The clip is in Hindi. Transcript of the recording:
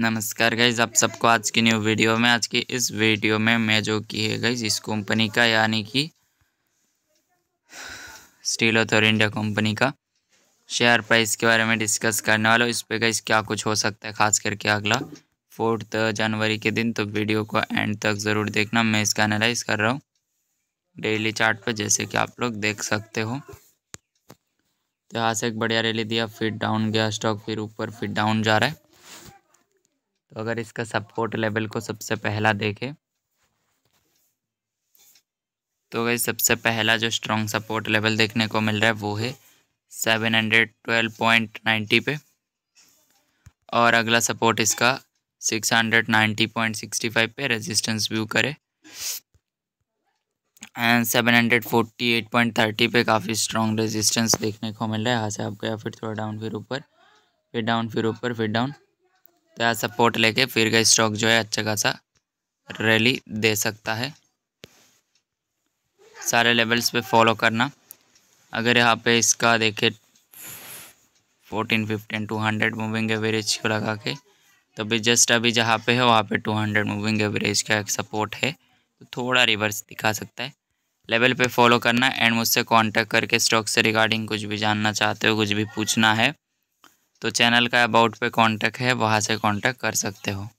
नमस्कार गाइज आप सबको आज की न्यू वीडियो में आज की इस वीडियो में मैं जो की है गाइज इस कंपनी का यानी कि स्टील ऑथर इंडिया कंपनी का शेयर प्राइस के बारे में डिस्कस करने वाला हूँ इस पर गाइज क्या कुछ हो सकता है खास करके अगला फोर्थ जनवरी के दिन तो वीडियो को एंड तक ज़रूर देखना मैं इसका एनालाइज कर रहा हूँ डेली चार्ट पर जैसे कि आप लोग देख सकते हो तो यहाँ से एक बढ़िया रैली दिया फिर डाउन गया स्टॉक फिर ऊपर फिर डाउन जा रहा है तो अगर इसका सपोर्ट लेवल को सबसे पहला देखें तो गई सबसे पहला जो स्ट्रॉन्ग सपोर्ट लेवल देखने को मिल रहा है वो है seven hundred twelve point ninety पे और अगला सपोर्ट इसका six hundred ninety point sixty five पे रेजिस्टेंस व्यू करे and seven hundred forty eight point thirty पे काफ़ी स्ट्रॉन्ग रेजिस्टेंस देखने को मिल रहा है यहाँ से आप गया फिर थोड़ा डाउन फिर ऊपर फिर डाउन फिर ऊपर फिर डाउन प्यार सपोर्ट लेके फिर का स्टॉक जो है अच्छा खासा रैली दे सकता है सारे लेवल्स पे फॉलो करना अगर यहाँ पे इसका देखे fourteen fifteen two hundred moving average को लगा के तो भी जस्ट अभी जहाँ पे है वहाँ पे टू हंड्रेड मूविंग एवरेज का एक सपोर्ट है तो थोड़ा रिवर्स दिखा सकता है लेवल पे फॉलो करना एंड मुझसे कांटेक्ट करके स्टॉक से रिगार्डिंग कुछ भी जानना चाहते हो कुछ भी पूछना है तो चैनल का अबाउट पे कांटेक्ट है वहाँ से कांटेक्ट कर सकते हो